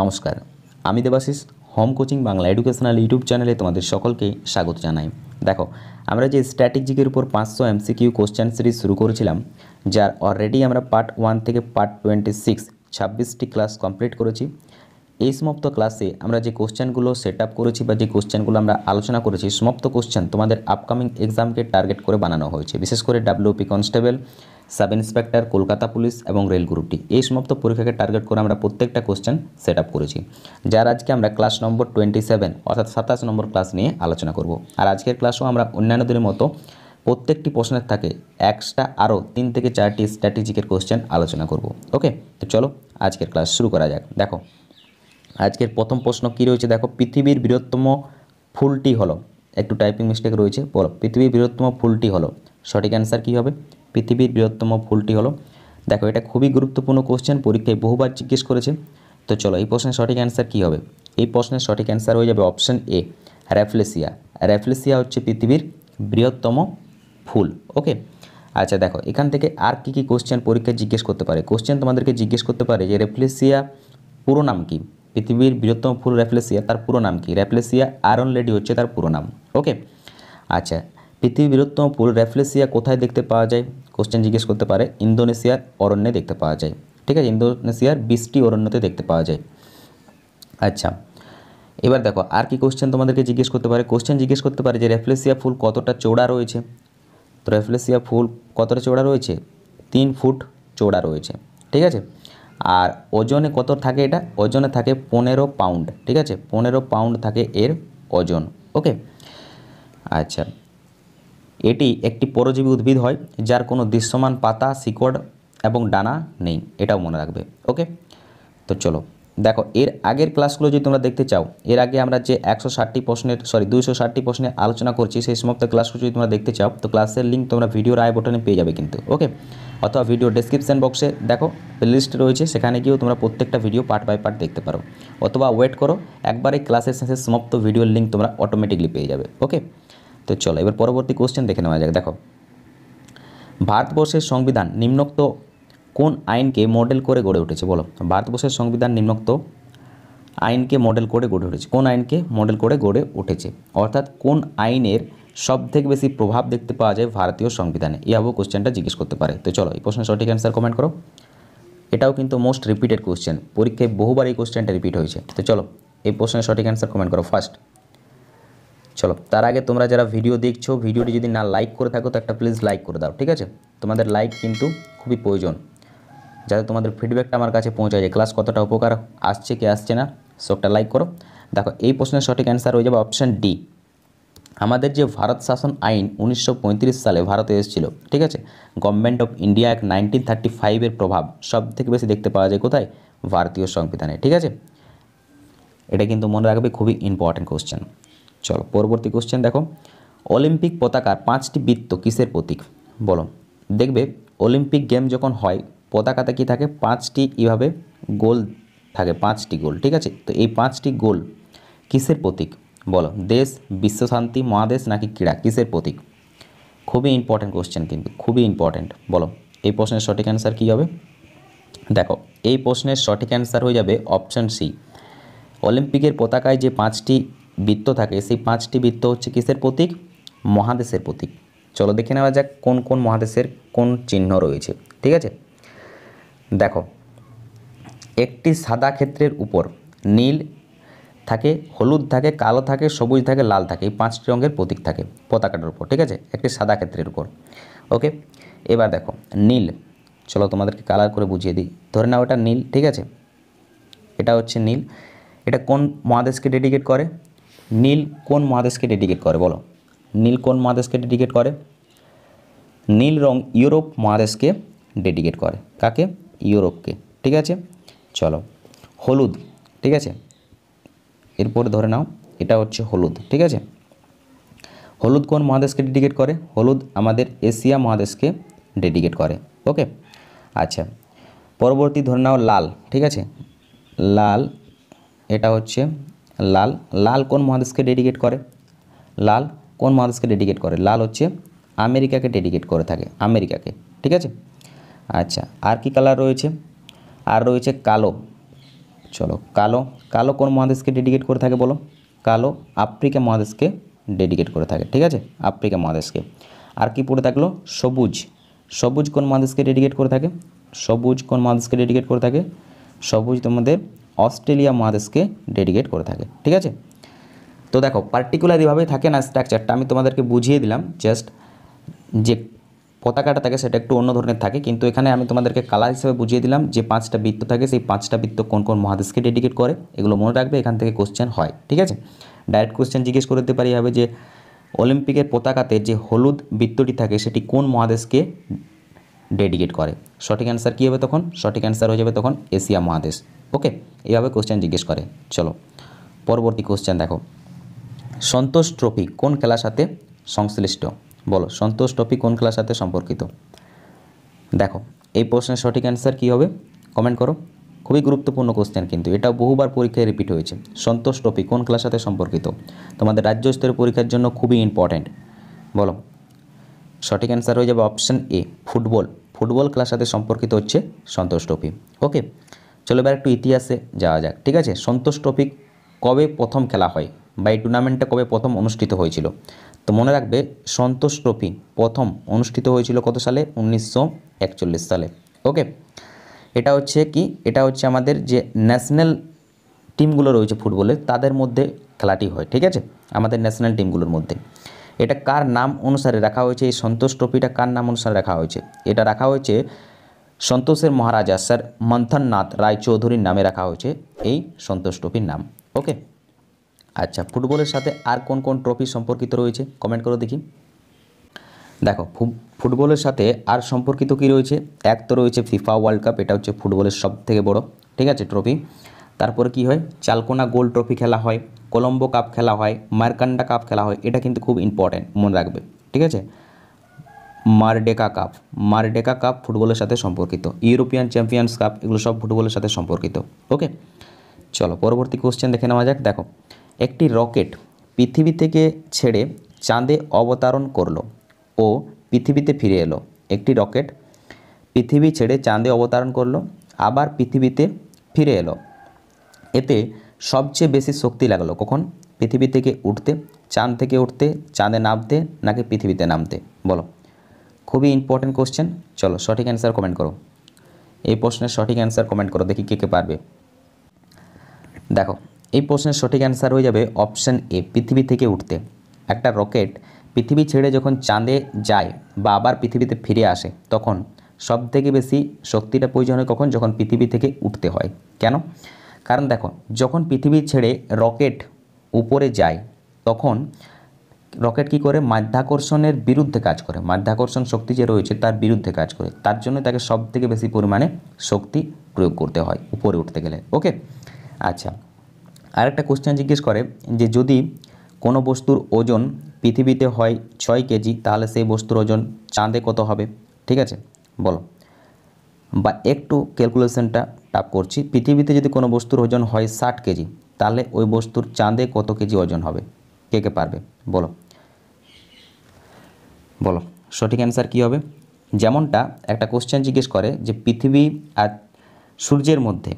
নমস্কার আমি Debashis home coaching Bangla educational YouTube চ্যানেলে তোমাদের সকলকে স্বাগত জানাই দেখো আমরা যে স্ট্র্যাটেজিকের উপর পাঁচশো এমসিকিউ কোশ্চেন সিরিজ শুরু করেছিলাম যার অলরেডি আমরা পার্ট ওয়ান থেকে পার্ট টোয়েন্টি সিক্স ছাব্বিশটি ক্লাস কমপ্লিট করেছি এই সমপ্ত ক্লাসে আমরা যে কোশ্চেনগুলো সেট আপ করেছি বা যে কোশ্চেনগুলো আমরা আলোচনা করেছি সমপ্ত কোশ্চেন তোমাদের আপকামিং এক্সামকে টার্গেট করে বানানো হয়েছে বিশেষ করে WP constable sub inspector Kolkata police এবং রেল গ্রুপটি এই সমস্ত পরীক্ষাকে টার্গেট করে আমরা প্রত্যেকটা কোশ্চেন সেট আপ করেছি যার আজকে আমরা ক্লাস নম্বর টোয়েন্টি সেভেন অর্থাৎ সাতাশ নম্বর ক্লাস নিয়ে আলোচনা করব আর আজকের ক্লাসও আমরা অন্যান্য দিনের মতো প্রত্যেকটি প্রশ্নের থাকে একটা আরও তিন থেকে চারটি স্ট্র্যাটেজিকের কোশ্চেন আলোচনা করব ওকে তো চলো আজকের ক্লাস শুরু করা যাক দেখো আজকের প্রথম প্রশ্ন কী রয়েছে দেখো পৃথিবীর বৃহত্তম ফুলটি হলো একটু টাইপিং মিস্টেক রয়েছে বলো পৃথিবীর বৃহত্তম ফুলটি হলো সঠিক অ্যান্সার কী হবে পৃথিবীর বৃহত্তম ফুলটি হলো দেখো এটা খুবই গুরুত্বপূর্ণ কোশ্চেন পরীক্ষায় বহুবার জিজ্ঞেস করেছে তো চলো এই প্রশ্নের সঠিক অ্যান্সার কী হবে এই প্রশ্নের সঠিক অ্যান্সার হয়ে যাবে অপশান এ র্যাফলেসিয়া র্যাফলেসিয়া হচ্ছে পৃথিবীর বৃহত্তম ফুল ওকে আচ্ছা দেখো এখান থেকে আর কী কী কোশ্চেন পরীক্ষায় জিজ্ঞেস করতে পারে কোশ্চেন তোমাদেরকে জিজ্ঞেস করতে পারে যে রেফ্লেসিয়া পুরো নাম কি পৃথিবীর বৃহত্তম ফুল রেফ্লেসিয়া তার পুরো নাম কি রেফ্লেসিয়া আয়রন লেডি হচ্ছে তার পুরো নাম ওকে আচ্ছা পৃথিবীর বৃহত্তম ফুল রেফলেসিয়া কোথায় দেখতে পাওয়া যায় কোশ্চেন জিজ্ঞেস করতে পারে ইন্দোনেশিয়ার অরণ্যে দেখতে পাওয়া যায় ঠিক আছে ইন্দোনেশিয়ার বিশটি অরণ্যতে দেখতে পাওয়া যায় আচ্ছা এবার দেখো আর কি কোশ্চেন তোমাদেরকে জিজ্ঞেস করতে পারে কোশ্চেন জিজ্ঞেস করতে পারে যে রেফলেসিয়া ফুল কতটা চৌড়া রয়েছে তো রেফলেসিয়া ফুল কতটা চৌড়া রয়েছে তিন ফুট চৌড়া রয়েছে ঠিক আছে আর ওজনে কত থাকে এটা ওজনে থাকে পনেরো পাউন্ড ঠিক আছে পনেরো পাউন্ড থাকে এর ওজন ওকে আচ্ছা এটি একটি পরজীবী উদ্ভিদ হয় যার কোনো দৃশ্যমান পাতা শিকড় এবং ডানা নেই এটাও মনে রাখবে ওকে তো চলো দেখো এর আগের ক্লাসগুলো যদি তোমরা দেখতে চাও এর আগে আমরা যে একশো ষাটটি প্রশ্নের সরি দুইশো ষাটটি প্রশ্নে আলোচনা করছি সেই সমস্ত ক্লাসগুলো যদি তোমরা দেখতে চাও তো ক্লাসের লিঙ্ক তোমরা ভিডিওর রায় বটনে পেয়ে যাবে কিন্তু ওকে অথবা ভিডিও ডিসক্রিপশান বক্সে দেখো লিস্ট রয়েছে সেখানে গিয়েও তোমরা প্রত্যেকটা ভিডিও পার্ট বাই পার্ট দেখতে পারো অথবা ওয়েট করো একবারে ক্লাসের শেষে সমস্ত ভিডিওর লিঙ্ক তোমরা অটোমেটিকলি পেয়ে যাবে ওকে তো চলো এবার পরবর্তী কোশ্চেন দেখে নেওয়া যাক দেখো ভারতবর্ষের সংবিধান নিম্নোক্ত কোন আইনকে মডেল করে গড়ে উঠেছে বলো ভারতবর্ষের সংবিধান নিম্নোক্ত আইনকে মডেল করে গড়ে উঠেছে কোন আইনকে মডেল করে গড়ে উঠেছে অর্থাৎ কোন আইনের সবথেকে বেশি প্রভাব দেখতে পাওয়া যায় ভারতীয় সংবিধানে এভাবে কোশ্চেনটা জিজ্ঞেস করতে পারে তো চলো এই প্রশ্নের সঠিক অ্যান্সার কমেন্ট করো এটাও কিন্তু মোস্ট রিপিটেড কোশ্চেন পরীক্ষায় বহুবার এই কোশ্চেনটা রিপিট হয়েছে তো চলো এই প্রশ্নের সঠিক অ্যান্সার কমেন্ট করো ফার্স্ট চলো তার আগে তোমরা যারা ভিডিও দেখছো ভিডিওটি যদি না লাইক করে থাকো তো একটা প্লিজ লাইক করে দাও ঠিক আছে তোমাদের লাইক কিন্তু খুবই প্রয়োজন যাতে তোমাদের ফিডব্যাকটা আমার কাছে পৌঁছায় যে ক্লাস কতটা উপকার আসছে কি আসছে না সবটা লাইক করো দেখো এই প্রশ্নের সঠিক অ্যান্সার হয়ে যাবে অপশান ডি আমাদের যে ভারত শাসন আইন উনিশশো সালে ভারতে এসেছিল ঠিক আছে government of India act nineteen thirty ফাইভের প্রভাব সব থেকে বেশি দেখতে পাওয়া যায় কোথায় ভারতীয় সংবিধানে ঠিক আছে এটা কিন্তু মনে রাখবে খুবই ইম্পর্ট্যান্ট কোশ্চেন চলো পরবর্তী কোশ্চেন দেখো অলিম্পিক পতাকার পাঁচটি বৃত্ত কিসের প্রতীক বলো দেখবে অলিম্পিক গেম যখন হয় পতাকাতে কি থাকে পাঁচটি এভাবে গোল থাকে পাঁচটি গোল ঠিক আছে তো এই পাঁচটি গোল কিসের প্রতীক বলো দেশ বিশ্বশান্তি মহাদেশ নাকি ক্রীড়া কিসের প্রতীক খুবই ইম্পর্ট্যান্ট কোশ্চেন কিন্তু খুবই ইম্পর্ট্যান্ট বলো এই প্রশ্নের সঠিক অ্যান্সার কী হবে দেখো এই প্রশ্নের সঠিক অ্যান্সার হয়ে যাবে অপশান সি অলিম্পিকের পতাকায় যে পাঁচটি বৃত্ত থাকে সেই পাঁচটি বৃত্ত হচ্ছে কিসের প্রতীক মহাদেশের প্রতীক চলো দেখে নেওয়া যাক কোন কোন মহাদেশের কোন চিহ্ন রয়েছে ঠিক আছে দেখো একটি সাদা ক্ষেত্রের উপর নীল থাকে হলুদ থাকে কালো থাকে সবুজ থাকে লাল থাকে এই পাঁচটি রঙের প্রতীক থাকে পতাকাটার উপর ঠিক আছে একটি সাদা ক্ষেত্রের উপর ওকে এবার দেখো নীল চলো তোমাদেরকে কালার করে বুঝিয়ে দিই ধরে নাও এটা নীল ঠিক আছে এটা হচ্ছে নীল এটা কোন মহাদেশকে ডেডিকেট করে নীল কোন মহাদেশকে ডেডিকেট করে বলো নীল কোন মহাদেশকে ডেডিকেট করে নীল রং ইউরোপ মহাদেশকে ডেডিকেট করে কাকে ইউরোপকে ঠিক আছে চলো হলুদ ঠিক আছে এরপরে ধরে নাও এটা হচ্ছে হলুদ ঠিক আছে হলুদ কোন মহাদেশকে ডেডিকেট করে হলুদ আমাদের এশিয়া মহাদেশকে ডেডিকেট করে ওকে আচ্ছা পরবর্তী ধরে নাও লাল ঠিক আছে লাল এটা হচ্ছে লাল লাল কোন মহাদেশকে ডেডিকেট করে লাল কোন মহাদেশকে ডেডিকেট করে লাল হচ্ছে আমেরিকাকে ডেডিকেট করে থাকে আমেরিকাকে ঠিক আছে আচ্ছা আর কি কালার রয়েছে আর রয়েছে কালো চলো কালো কালো কোন মহাদেশকে ডেডিকেট করে থাকে বলো কালো আফ্রিকা মহাদেশকে ডেডিকেট করে থাকে ঠিক আছে আফ্রিকা মহাদেশকে আর কি পড়ে থাকলো সবুজ সবুজ কোন মহাদেশকে ডেডিকেট করে থাকে সবুজ কোন মহাদেশকে ডেডিকেট করে থাকে সবুজ তোমাদের অস্ট্রেলিয়া মহাদেশকে ডেডিকেট করে থাকে ঠিক আছে তো দেখো পার্টিকুলারিভাবে থাকে না স্ট্রাকচারটা আমি তোমাদেরকে বুঝিয়ে দিলাম জাস্ট যে পতাকাটা থাকে সেটা একটু অন্য ধরনের থাকে কিন্তু এখানে আমি তোমাদেরকে কালার হিসেবে বুঝিয়ে দিলাম যে পাঁচটা বৃত্ত থাকে সেই পাঁচটা বৃত্ত কোন কোন মহাদেশকে ডেডিকেট করে এগুলো মনে রাখবে এখান থেকে কোশ্চেন হয় ঠিক আছে ডাইরেক্ট কোশ্চেন জিজ্ঞেস করে দিতে পারি হবে যে অলিম্পিকের পতাকাতে যে হলুদ বৃত্তটি থাকে সেটি কোন মহাদেশকে ডেডিকেট করে সঠিক অ্যান্সার কী হবে তখন সঠিক অ্যান্সার হয়ে যাবে তখন এশিয়া মহাদেশ ওকে এভাবে কোশ্চেন জিজ্ঞেস করে চলো পরবর্তী কোশ্চেন দেখো সন্তোষ ট্রফি কোন খেলার সাথে সংশ্লিষ্ট বলো সন্তোষ ট্রফি কোন খেলার সাথে সম্পর্কিত দেখো এই প্রশ্নের সঠিক অ্যান্সার কী হবে কমেন্ট করো খুবই গুরুত্বপূর্ণ কোশ্চেন কিন্তু এটাও বহুবার পরীক্ষায় রিপিট হয়েছে সন্তোষ ট্রফি কোন খেলার সাথে সম্পর্কিত তোমাদের রাজ্য স্তরের পরীক্ষার জন্য খুবই ইম্পর্ট্যান্ট বলো সঠিক অ্যান্সার হয়ে যাবে অপশান এ ফুটবল ফুটবল খেলার সাথে সম্পর্কিত হচ্ছে সন্তোষ ট্রফি ওকে চলো এবার একটু ইতিহাসে যাওয়া যাক ঠিক আছে সন্তোষ ট্রফিক কবে প্রথম খেলা হয় বা এই টুর্নামেন্টটা কবে প্রথম অনুষ্ঠিত হয়েছিল তো মনে রাখবে সন্তোষ ট্রফি প্রথম অনুষ্ঠিত হয়েছিল কত সালে উনিশশো সালে ওকে এটা হচ্ছে কি এটা হচ্ছে আমাদের যে ন্যাশনাল টিমগুলো রয়েছে ফুটবলে তাদের মধ্যে খেলাটি হয় ঠিক আছে আমাদের ন্যাশনাল টিমগুলোর মধ্যে এটা কার নাম অনুসারে রাখা হয়েছে এই সন্তোষ ট্রফিটা কার নাম অনুসারে রাখা হয়েছে এটা রাখা হয়েছে সন্তোষের মহারাজা স্যার মন্থননাথ রায়চৌধুরীর নামে রাখা হয়েছে এই সন্তোষ ট্রফির নাম ওকে আচ্ছা ফুটবলের সাথে আর কোন কোন ট্রফি সম্পর্কিত রয়েছে কমেন্ট করে দেখি দেখো ফুটবলের সাথে আর সম্পর্কিত কি রয়েছে এক তো রয়েছে ফিফা ওয়ার্ল্ড কাপ এটা হচ্ছে ফুটবলের সব থেকে বড় ঠিক আছে ট্রফি তারপরে কি হয় চালকোনা গোল্ড ট্রফি খেলা হয় কলম্বো কাপ খেলা হয় মার্কান্ডা কাপ খেলা হয় এটা কিন্তু খুব ইম্পর্ট্যান্ট মনে রাখবে ঠিক আছে মারডেকা কাপ মারডেকা কাপ ফুটবলের সাথে সম্পর্কিত ইউরোপিয়ান চ্যাম্পিয়ন্স কাপ এগুলো সব ফুটবলের সাথে সম্পর্কিত ওকে চলো পরবর্তী কোশ্চেন দেখে নেওয়া যাক দেখো একটি রকেট পৃথিবী থেকে ছেড়ে চাঁদে অবতারণ করলো ও পৃথিবীতে ফিরে এলো একটি রকেট পৃথিবী ছেড়ে চাঁদে অবতারণ করলো আবার পৃথিবীতে ফিরে এলো এতে সবচেয়ে বেশি শক্তি লাগলো কখন পৃথিবী থেকে উঠতে চাঁদ থেকে উঠতে চাঁদে নামতে নাকি পৃথিবীতে নামতে বলো খুবই ইম্পর্ট্যান্ট কোশ্চেন চলো সঠিক অ্যান্সার কমেন্ট করো এই প্রশ্নের সঠিক অ্যান্সার কমেন্ট করো দেখি কে কে পারবে দেখো এই প্রশ্নের সঠিক অ্যান্সার হয়ে যাবে অপশান এ পৃথিবী থেকে উঠতে একটা রকেট পৃথিবী ছেড়ে যখন চাঁদে যায় বা আবার পৃথিবীতে ফিরে আসে তখন সব থেকে বেশি শক্তিটা প্রয়োজন হয় কখন যখন পৃথিবী থেকে উঠতে হয় কেন কারণ দেখো যখন পৃথিবী ছেড়ে রকেট উপরে যায় তখন রকেট কি করে মাধ্যাকর্ষণের বিরুদ্ধে কাজ করে মাধ্যাকর্ষণ শক্তি যে রয়েছে তার বিরুদ্ধে কাজ করে তার জন্য তাকে সব থেকে বেশি পরিমাণে শক্তি প্রয়োগ করতে হয় উপরে উঠতে গেলে ওকে আচ্ছা আরেকটা কোশ্চেন জিজ্ঞেস করে যে যদি কোনো বস্তুর ওজন পৃথিবীতে হয় ছয় কেজি তাহলে সেই বস্তুর ওজন চাঁদে কত হবে ঠিক আছে বলো বা একটু ক্যালকুলেশনটা টাপ করছি পৃথিবীতে যদি কোনো বস্তুর ওজন হয় ষাট কেজি তাহলে ওই বস্তুর চাঁদে কত কেজি ওজন হবে কে কে পারবে বলো বলো সঠিক অ্যান্সার কী হবে যেমনটা একটা কোশ্চেন জিজ্ঞেস করে যে পৃথিবী আর সূর্যের মধ্যে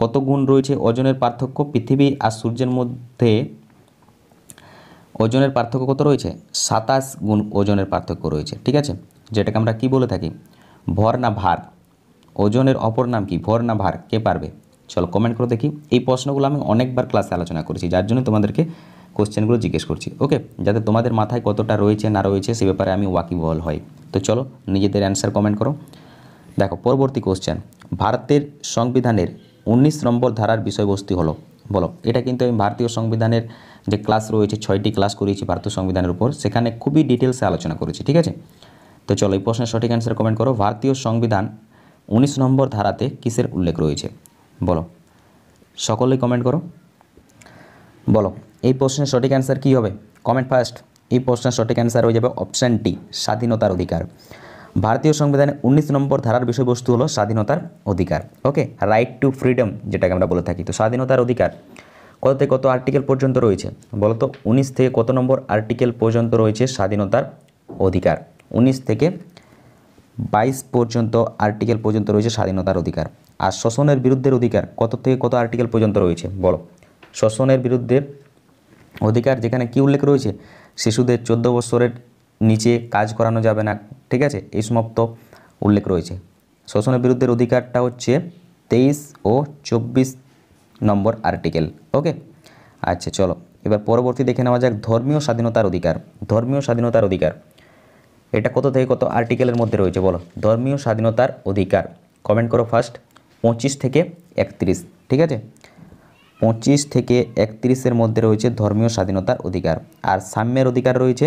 কত গুণ রয়েছে ওজনের পার্থক্য পৃথিবী আর সূর্যের মধ্যে ওজনের পার্থক্য কত রয়েছে সাতাশ গুণ ওজনের পার্থক্য রয়েছে ঠিক আছে যেটাকে আমরা কি বলে থাকি ভর না ভার ওজনের অপর নাম কি ভর না ভার কে পারবে চলো কমেন্ট করে দেখি এই প্রশ্নগুলো আমি অনেকবার ক্লাসে আলোচনা করেছি যার জন্য তোমাদেরকে কোশ্চেনগুলো জিজ্ঞেস করছি ওকে যাতে তোমাদের মাথায় কতটা রয়েছে না রয়েছে সে ব্যাপারে আমি ওয়াকিবহল হই তো চলো নিজেদের অ্যান্সার কমেন্ট করো দেখো পরবর্তী কোশ্চেন ভারতের সংবিধানের উনিশ নম্বর ধারার বিষয়বস্তু হলো বলো এটা কিন্তু আমি ভারতীয় সংবিধানের যে ক্লাস রয়েছে ছয়টি ক্লাস করিয়েছি ভারতীয় সংবিধানের উপর সেখানে খুবই ডিটেলসে আলোচনা করেছি ঠিক আছে তো চলো এই প্রশ্নের সঠিক অ্যান্সার কমেন্ট করো ভারতীয় সংবিধান উনিশ নম্বর ধারাতে কিসের উল্লেখ রয়েছে বলো সকলেই কমেন্ট করো বলো এই প্রশ্নের সঠিক অ্যান্সার কী হবে কমেন্ট ফার্স্ট এই প্রশ্নের সঠিক অ্যান্সার হয়ে যাবে অপশান টি স্বাধীনতার অধিকার ভারতীয় সংবিধানে উনিশ নম্বর ধারার বিষয়বস্তু হলো স্বাধীনতার অধিকার ওকে রাইট টু ফ্রিডম যেটাকে আমরা বলে থাকি তো স্বাধীনতার অধিকার কত থেকে কত আর্টিকেল পর্যন্ত রয়েছে বলতো উনিশ থেকে কত নম্বর আর্টিকেল পর্যন্ত রয়েছে স্বাধীনতার অধিকার উনিশ থেকে বাইশ পর্যন্ত আর্টিকেল পর্যন্ত রয়েছে স্বাধীনতার অধিকার আর শোষণের বিরুদ্ধের অধিকার কত থেকে কত আর্টিকেল পর্যন্ত রয়েছে বলো শোষণের বিরুদ্ধে অধিকার যেখানে কি উল্লেখ রয়েছে শিশুদের চোদ্দো বছরের নিচে কাজ করানো যাবে না ঠিক আছে এই সমাপ্ত উল্লেখ রয়েছে শোষণের বিরুদ্ধের অধিকারটা হচ্ছে তেইশ ও চব্বিশ নম্বর আর্টিকেল ওকে আচ্ছা চলো এবার পরবর্তী দেখে নেওয়া যাক ধর্মীয় স্বাধীনতার অধিকার ধর্মীয় স্বাধীনতার অধিকার এটা কত থেকে কত আর্টিকেলের মধ্যে রয়েছে বলো ধর্মীয় স্বাধীনতার অধিকার কমেন্ট করো ফার্স্ট পঁচিশ থেকে একত্রিশ ঠিক আছে পঁচিশ থেকে একত্রিশের মধ্যে রয়েছে ধর্মীয় স্বাধীনতার অধিকার আর সাম্যের অধিকার রয়েছে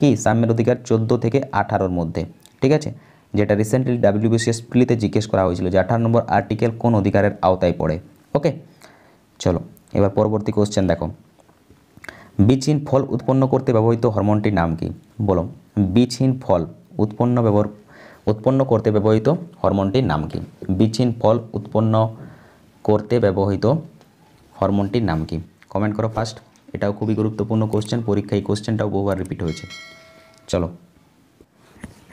কি সাম্যের অধিকার চোদ্দো থেকে আঠারোর মধ্যে ঠিক আছে যেটা রিসেন্টলি ডাব্লিউবিসিএস প্লিতে জিজ্ঞেস করা হয়েছিল যে আঠারো নম্বর আর্টিকেল কোন অধিকারের আওতায় পড়ে ওকে চলো এবার পরবর্তী কোশ্চেন দেখো বীজহীন ফল উৎপন্ন করতে ব্যবহৃত হরমোনটির নাম কি বলো বীজহীন ফল উৎপন্ন ব্যবহার উৎপন্ন করতে ব্যবহৃত হরমোনটির নাম কি বীজহীন ফল উৎপন্ন করতে ব্যবহৃত হরমোনটির নাম কি কমেন্ট করো ফার্স্ট এটাও খুবই গুরুত্বপূর্ণ কোশ্চেন পরীক্ষায় এই কোশ্চেনটাও বহুবার রিপিট হয়েছে চলো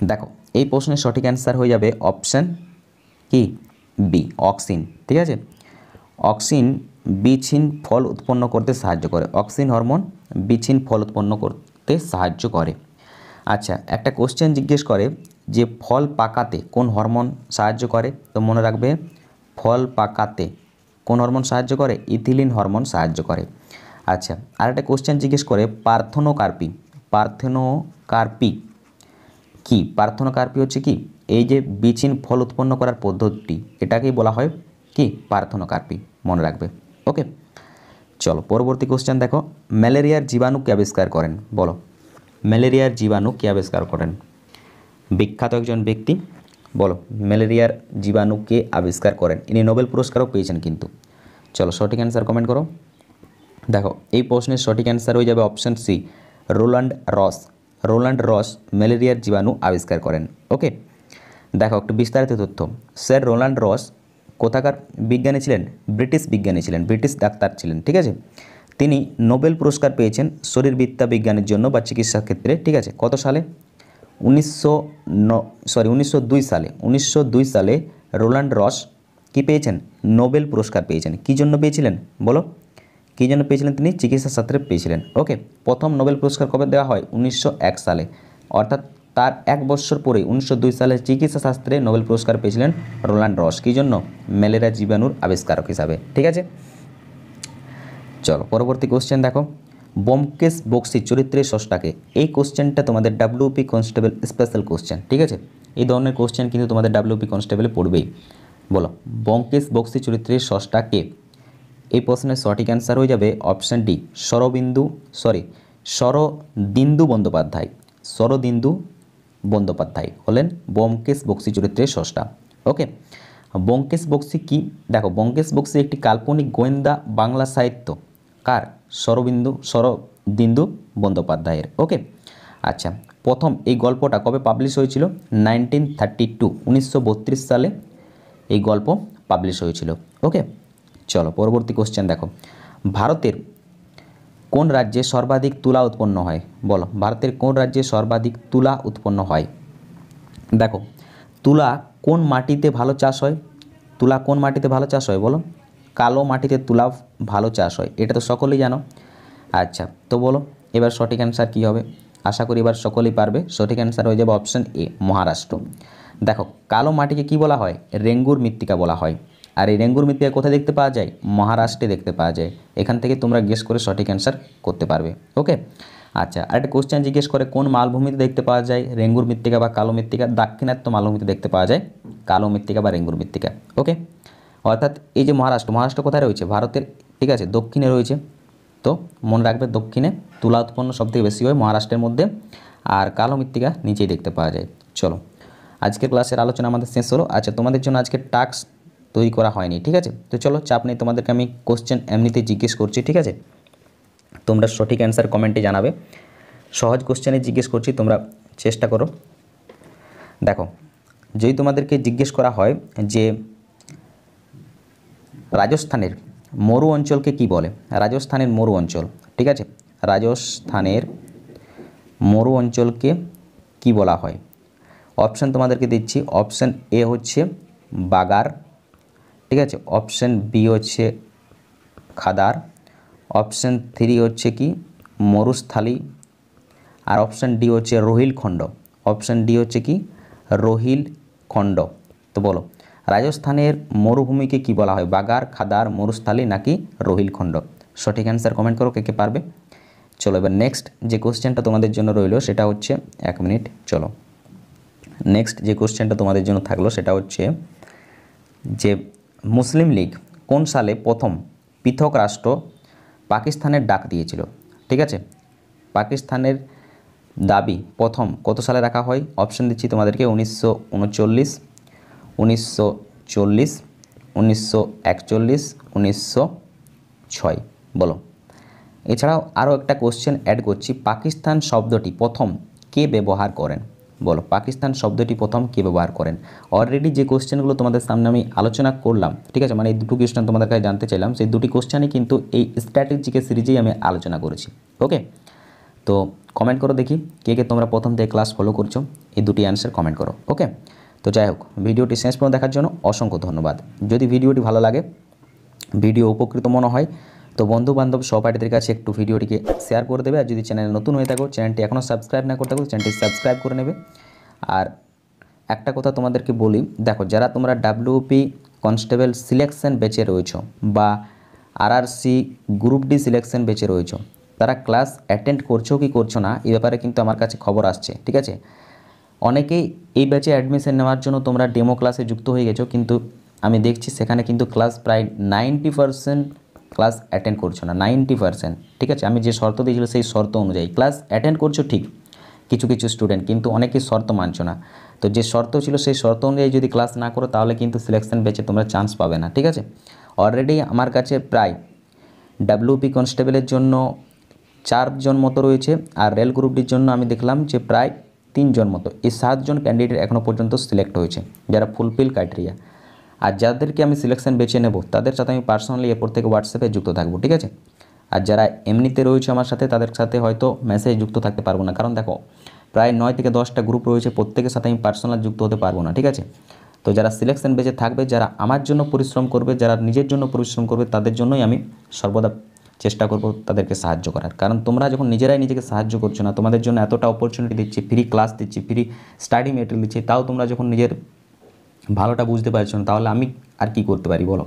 দেখো এই প্রশ্নের সঠিক অ্যান্সার হয়ে যাবে অপশান কি বি অক্সিন ঠিক আছে অক্সিন বিছিন ফল উৎপন্ন করতে সাহায্য করে অক্সিন হরমোন বিছিন ফল উৎপন্ন করতে সাহায্য করে আচ্ছা একটা কোশ্চেন জিজ্ঞেস করে যে ফল পাকাতে কোন হরমোন সাহায্য করে তো মনে রাখবে ফল পাকাতে কোন হরমোন সাহায্য করে ইথিলিন হরমোন সাহায্য করে আচ্ছা আর একটা কোশ্চেন জিজ্ঞেস করে পার্থনোকার্পি পার্থনোকার্পি কি পার্থনোকার্পি হচ্ছে কি এই যে বিচিন ফল উৎপন্ন করার পদ্ধতিটি এটাকেই বলা হয় কি পার্থনোকার্পি মনে রাখবে ওকে চলো পরবর্তী কোশ্চেন দেখো ম্যালেরিয়ার জীবাণু কে আবিষ্কার করেন বলো ম্যালেরিয়ার জীবাণু কে আবিষ্কার করেন বিখ্যাত একজন ব্যক্তি বলো ম্যালেরিয়ার জীবাণু কে আবিষ্কার করেন ইনি নোবেল পুরস্কারও পেয়েছেন কিন্তু চলো সঠিক অ্যান্সার কমেন্ট করো দেখো এই প্রশ্নের সঠিক অ্যান্সার হয়ে যাবে option C Ronald Ross Ronald Ross ম্যালেরিয়ার জীবাণু আবিষ্কার করেন ওকে দেখো একটু বিস্তারিত তথ্য স্যার রোল্যান্ড রস কোথাকার বিজ্ঞানী ছিলেন ব্রিটিশ বিজ্ঞানী ছিলেন ব্রিটিশ ডাক্তার ছিলেন ঠিক আছে তিনি নোবেল পুরস্কার পেয়েছেন শরীরবিদ্যা বিজ্ঞানের জন্য বা চিকিৎসা ক্ষেত্রে ঠিক আছে কত সালে উনিশশো সরি উনিশশো সালে উনিশশো সালে রোল্যান্ড রস কি পেয়েছেন নোবেল পুরস্কার পেয়েছেন কি জন্য পেয়েছিলেন বলো কী জন্য পেয়েছিলেন তিনি চিকিৎসা শাস্ত্রে পেয়েছিলেন ওকে প্রথম নোবেল পুরস্কার কবে দেওয়া হয় উনিশশো সালে অর্থাৎ তার এক বছর পরে উনিশশো সালে চিকিৎসা শাস্ত্রে নোবেল পুরস্কার পেয়েছিলেন রোল্যান্ড রস কী জন্য ম্যালেরিয়া জীবাণুর আবিষ্কারক হিসাবে ঠিক আছে চলো পরবর্তী কোশ্চেন দেখো বমকেশ বক্সি চরিত্রে ষষ্ঠাকে এই কোশ্চেনটা তোমাদের ডাব্লিউপি কনস্টেবল স্পেশাল কোশ্চেন ঠিক আছে এই ধরনের কোশ্চেন কিন্তু তোমাদের ডাব্লিউপি কনস্টেবলে পড়বেই বলো বঙ্কেশ বক্সি চরিত্রের ষষ্ঠাকে এই প্রশ্নের সঠিক অ্যান্সার হয়ে যাবে option D Sarbindu sorry Saradindu Bandyopadhyay Saradindu Bandyopadhyay হলেন বঙ্কেশ বক্সি চরিত্রের ষষ্ঠা ওকে বঙ্কেশ বক্সি কি দেখো বঙ্কেশ বক্সি একটি কাল্পনিক গোয়েন্দা বাংলা সাহিত্য কার শরবিন্দু শরদিন্দু বন্দ্যোপাধ্যায়ের ওকে আচ্ছা প্রথম এই গল্পটা কবে পাবলিশ হয়েছিল নাইনটিন থার্টি টু সালে এই গল্প পাবলিশ হয়েছিল ওকে চলো পরবর্তী কোশ্চেন দেখো ভারতের কোন রাজ্যে সর্বাধিক তুলা উৎপন্ন হয় বলো ভারতের কোন রাজ্যে সর্বাধিক তুলা উৎপন্ন হয় দেখো তুলা কোন মাটিতে ভালো চাষ হয় তুলা কোন মাটিতে ভালো চাষ হয় বলো কালো মাটিতে তুলা ভালো চাষ হয় এটা তো সকলেই জানো আচ্ছা তো বলো এবার সঠিক অ্যান্সার কী হবে আশা করি এবার সকলেই পারবে সঠিক অ্যান্সার হয়ে যাবে অপশন এ মহারাষ্ট্র দেখো কালো মাটিকে কি বলা হয় রেঙ্গুর মৃত্তিকা বলা হয় আর এই রেঙ্গুর মৃত্তিকা কোথায় দেখতে পাওয়া যায় মহারাষ্ট্রে দেখতে পাওয়া যায় এখান থেকে তোমরা গেস করে সঠিক অ্যান্সার করতে পারবে ওকে আচ্ছা আর একটা কোশ্চেন জিজ্ঞেস করে কোন মালভূমিতে দেখতে পাওয়া যায় রেঙ্গুর মৃত্তিকা বা কালো মৃত্তিকা দাক্ষিণাত্য মালভূমিতে দেখতে পাওয়া যায় কালো মৃত্তিকা বা রেঙ্গুর মৃত্তিকা ওকে অর্থাৎ এই যে মহারাষ্ট্র মহারাষ্ট্র কোথায় রয়েছে ভারতের ঠিক আছে দক্ষিণে রয়েছে তো মনে রাখবে দক্ষিণে তুলা উৎপন্ন সবথেকে বেশি হয় মহারাষ্ট্রের মধ্যে আর কালো মৃত্তিকা নিচেই দেখতে পাওয়া যায় চলো আজকের ক্লাসের আলোচনা আমাদের শেষ হলো আচ্ছা তোমাদের জন্য আজকে টাস্ক তৈরি করা হয়নি ঠিক আছে তো চলো চাপ নেই তোমাদেরকে আমি কোশ্চেন এমনিতে জিজ্ঞেস করছি ঠিক আছে তোমরা সঠিক অ্যান্সার কমেন্টে জানাবে সহজ কোশ্চেনে জিজ্ঞেস করছি তোমরা চেষ্টা করো দেখো যদি তোমাদেরকে জিজ্ঞেস করা হয় যে রাজস্থানের মরু অঞ্চলকে কি বলে রাজস্থানের মরু অঞ্চল ঠিক আছে রাজস্থানের মরু অঞ্চলকে কি বলা হয় অপশান তোমাদেরকে দিচ্ছি অপশান এ হচ্ছে বাগার ঠিক আছে অপশান বি হচ্ছে খাদার অপশান থ্রি হচ্ছে কি মরুস্থালি আর অপশান ডি হচ্ছে খণ্ড অপশান ডি হচ্ছে কি খণ্ড তো বলো রাজস্থানের মরুভূমিকে কি বলা হয় বাগার খাদার মরুস্থালি নাকি রোহিলখণ্ড সঠিক অ্যান্সার কমেন্ট করো কে কে পারবে চলো এবার নেক্সট যে কোশ্চেনটা তোমাদের জন্য রইল সেটা হচ্ছে এক মিনিট চলো নেক্সট যে কোশ্চেনটা তোমাদের জন্য থাকলো সেটা হচ্ছে যে মুসলিম লীগ কোন সালে প্রথম পৃথক রাষ্ট্র পাকিস্তানের ডাক দিয়েছিল ঠিক আছে পাকিস্তানের দাবি প্রথম কত সালে রাখা হয় অপশন দিচ্ছি তোমাদেরকে উনিশশো উনিশশো চল্লিশ উনিশশো একচল্লিশ উনিশশো ছয় বলো এছাড়াও আরও একটা কোশ্চেন অ্যাড করছি পাকিস্তান শব্দটি প্রথম কে ব্যবহার করেন বলো পাকিস্তান শব্দটি প্রথম কে ব্যবহার করেন অলরেডি যে কোশ্চেনগুলো তোমাদের সামনে আমি আলোচনা করলাম ঠিক আছে মানে এই দুটো কোশ্চেন তোমাদের কাছে জানতে চাইলাম সেই দুটি কোশ্চেনই কিন্তু এই স্ট্র্যাটেজিকের সিরিজেই আমি আলোচনা করেছি ওকে তো কমেন্ট করো দেখি কে কে তোমরা প্রথম থেকে ক্লাস ফলো করছো এই দুটি অ্যান্সার কমেন্ট করো ওকে তো যাই হোক ভিডিওটি শেষ পর্যন্ত দেখার জন্য অসংখ্য ধন্যবাদ যদি ভিডিওটি ভালো লাগে ভিডিও উপকৃত মনে হয় তো বন্ধু বান্ধব সহপাঠীদের কাছে একটু ভিডিওটিকে শেয়ার করে দেবে আর যদি চ্যানেল নতুন হয়ে থাকো চ্যানেলটি এখনও সাবস্ক্রাইব না করতে থাকো চ্যানেলটি সাবস্ক্রাইব করে নেবে আর একটা কথা তোমাদেরকে বলি দেখো যারা তোমরা ডাব্লিউপি কনস্টেবল সিলেকশন বেঁচে রয়েছো বা আরআরসি গ্রুপ ডি সিলেকশন বেঁচে রয়েছো তারা ক্লাস অ্যাটেন্ড করছো কি করছো না এ ব্যাপারে কিন্তু আমার কাছে খবর আসছে ঠিক আছে অনেকেই এই ব্যাচে অ্যাডমিশন নেওয়ার জন্য তোমরা ডেমো ক্লাসে যুক্ত হয়ে গেছো কিন্তু আমি দেখছি সেখানে কিন্তু ক্লাস প্রায় নাইনটি পারসেন্ট ক্লাস অ্যাটেন্ড করছো না নাইনটি পারসেন্ট ঠিক আছে আমি যে শর্ত দিয়েছিলো সেই শর্ত অনুযায়ী ক্লাস অ্যাটেন্ড করছো ঠিক কিছু কিছু স্টুডেন্ট কিন্তু অনেকেই শর্ত মানছো না তো যে শর্ত ছিল সেই শর্ত অনুযায়ী যদি ক্লাস না করো তাহলে কিন্তু সিলেকশন ব্যাচে তোমরা চান্স পাবে না ঠিক আছে অলরেডি আমার কাছে প্রায় ডাব্লিউপি কনস্টেবলের জন্য চারজন মতো রয়েছে আর রেল গ্রুপটির জন্য আমি দেখলাম যে প্রায় তিনজন মতো এই সাতজন ক্যান্ডিডেট এখনও পর্যন্ত সিলেক্ট হয়েছে যারা ফুলফিল ক্রাইটেরিয়া আর যাদেরকে আমি সিলেকশন বেছে নেব তাদের সাথে আমি পার্সোনালি এরপর থেকে হোয়াটসঅ্যাপে যুক্ত থাকবো ঠিক আছে আর যারা এমনিতে রয়েছে আমার সাথে তাদের সাথে হয়তো মেসেজ যুক্ত থাকতে পারবো না কারণ দেখো প্রায় নয় থেকে দশটা গ্রুপ রয়েছে প্রত্যেকের সাথে আমি পার্সোনাল যুক্ত হতে পারবো না ঠিক আছে তো যারা সিলেকশন বেঁচে থাকবে যারা আমার জন্য পরিশ্রম করবে যারা নিজের জন্য পরিশ্রম করবে তাদের জন্যই আমি সর্বদা চেষ্টা করব তাদেরকে সাহায্য করার কারণ তোমরা যখন নিজেরাই নিজেকে সাহায্য করছো না তোমাদের জন্য এতটা অপরচুনিটি দিচ্ছি ফ্রি ক্লাস দিচ্ছি ফ্রি স্টাডি মেটেরিয়াল দিচ্ছি তাও তোমরা যখন নিজের ভালোটা বুঝতে পারছো না তাহলে আমি আর কি করতে পারি বলো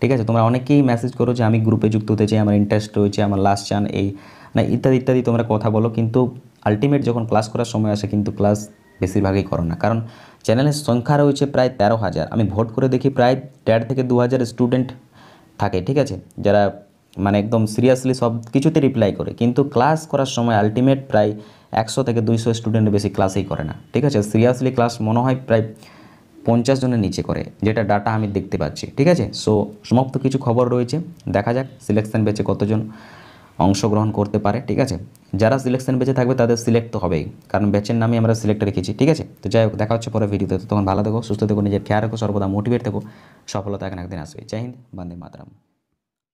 ঠিক আছে তোমরা অনেকেই মেসেজ করো যে আমি গ্রুপে যুক্ত হতে চাই আমার ইন্টারেস্ট রয়েছে আমার লাস্ট চান এই না ইত্যাদি ইত্যাদি তোমরা কথা বলো কিন্তু আলটিমেট যখন ক্লাস করার সময় আসে কিন্তু ক্লাস বেশিরভাগই করো না কারণ চ্যানেলের সংখ্যা রয়েছে প্রায় তেরো হাজার আমি ভোট করে দেখি প্রায় দেড় থেকে দু হাজার স্টুডেন্ট থাকে ঠিক আছে যারা মানে একদম সিরিয়াসলি সব কিছুতে রিপ্লাই করে কিন্তু ক্লাস করার সময় আলটিমেট প্রায় একশো থেকে দুইশো স্টুডেন্টের বেশি ক্লাসেই করে না ঠিক আছে সিরিয়াসলি ক্লাস মনে হয় প্রায় পঞ্চাশ জনের নিচে করে যেটা ডাটা আমি দেখতে পাচ্ছি ঠিক আছে সো সমস্ত কিছু খবর রয়েছে দেখা যাক সিলেকশন বেচে কতজন অংশগ্রহণ করতে পারে ঠিক আছে যারা সিলেকশন বেঁচে থাকবে তাদের সিলেক্ট তো হবেই কারণ বেচের নামে আমরা সিলেক্ট রেখেছি ঠিক আছে তো যাই হোক দেখা হচ্ছে পরে ভিডিওতে তখন ভালো দেখো সুস্থ দেখো নিজের খেয়াল রাখো সর্বদা মোটিভেট থাকো সফলতা এখন একদিন আসবে জয় হিন্দ বন্দে মাতরাম